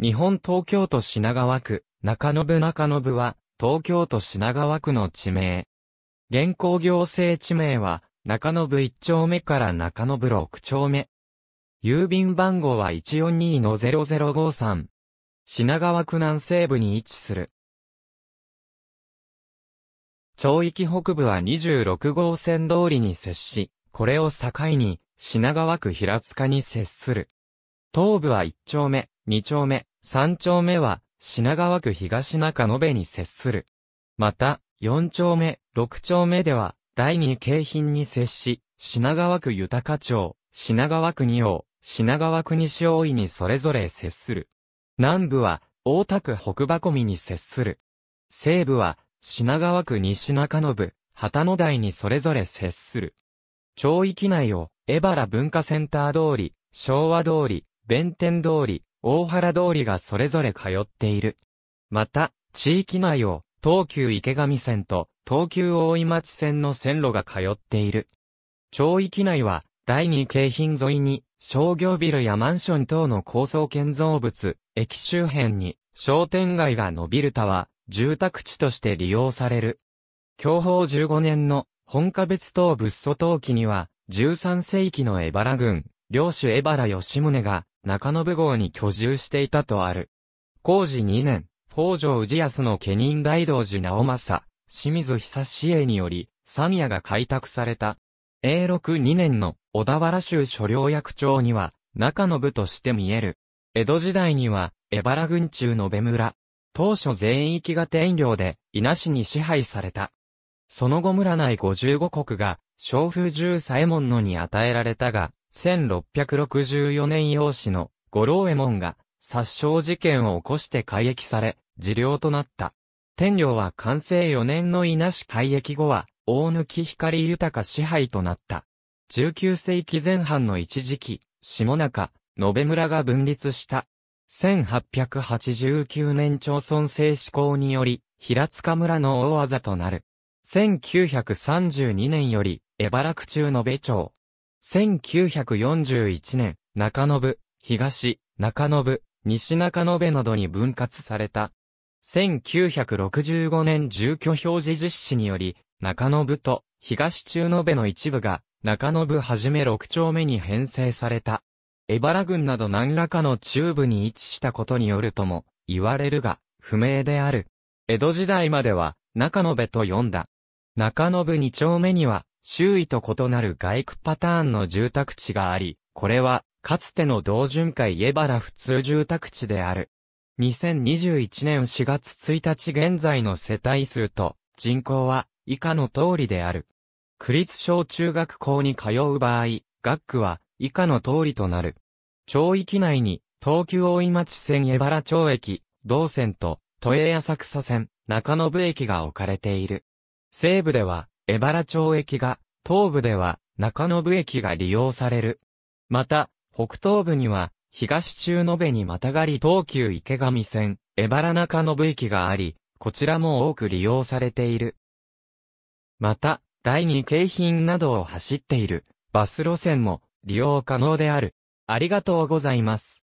日本東京都品川区、中延中延は、東京都品川区の地名。現行行政地名は、中延1丁目から中延6丁目。郵便番号は142-0053。品川区南西部に位置する。町域北部は26号線通りに接し、これを境に、品川区平塚に接する。東部は1丁目、2丁目、三丁目は、品川区東中延に接する。また、四丁目、六丁目では、第二京浜に接し、品川区豊町、品川区二王、品川区西大井にそれぞれ接する。南部は、大田区北馬込に接する。西部は、品川区西中延、旗野台にそれぞれ接する。町域内を、江原文化センター通り、昭和通り、弁天通り、大原通りがそれぞれ通っている。また、地域内を東急池上線と東急大井町線の線路が通っている。町域内は第二京浜沿いに商業ビルやマンション等の高層建造物、駅周辺に商店街が伸びるたは住宅地として利用される。享保15年の本家別等物素。陶器には13世紀の江原軍、領主江原吉宗が中延号に居住していたとある。工事2年、北条氏康の家人大道寺直政、清水久志栄により、三夜が開拓された。永禄2年の小田原州所領役長には、中野部として見える。江戸時代には、江原郡中の部村。当初全域が天領で、稲市に支配された。その後村内55国が、昭風十左衛門のに与えられたが、1664年養子の五郎右衛門が殺傷事件を起こして改役され、治療となった。天領は完成4年の稲市改役後は、大貫光豊支配となった。19世紀前半の一時期、下中、野辺村が分立した。1889年町村制施行により、平塚村の大技となる。1932年より、江原区中の部町、1941年、中延、東、中延、西中延などに分割された。1965年住居表示実施により、中延と東中延の一部が中延はじめ6丁目に編成された。エバラ郡など何らかの中部に位置したことによるとも言われるが、不明である。江戸時代までは中延と呼んだ。中延2丁目には周囲と異なる外区パターンの住宅地があり、これは、かつての同巡回エ原普通住宅地である。2021年4月1日現在の世帯数と人口は以下の通りである。区立小中学校に通う場合、学区は以下の通りとなる。町域内に東急大井町線江原町駅、道線と都営浅草線、中延駅が置かれている。西部では、江原町駅が、東部では中延駅が利用される。また、北東部には、東中延にまたがり東急池上線、江原中延駅があり、こちらも多く利用されている。また、第二京浜などを走っているバス路線も利用可能である。ありがとうございます。